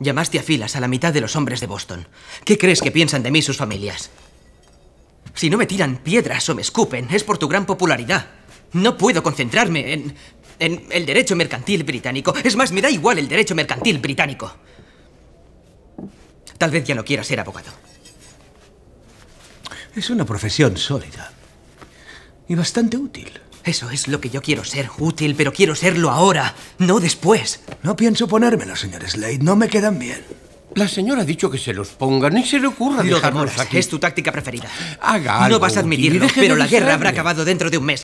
Llamaste a filas a la mitad de los hombres de Boston. ¿Qué crees que piensan de mí sus familias? Si no me tiran piedras o me escupen, es por tu gran popularidad. No puedo concentrarme en, el derecho mercantil británico. Es más, me da igual el derecho mercantil británico. Tal vez ya no quiera ser abogado. Es una profesión sólida y bastante útil. Eso es lo que yo quiero ser, útil, pero quiero serlo ahora, no después. No pienso ponérmelo, señor Slade, no me quedan bien. La señora ha dicho que se los ponga, ni se le ocurra dejarlos aquí. Es tu táctica preferida. Haga algo. No vas a admitirlo, pero la guerra habrá acabado dentro de un mes.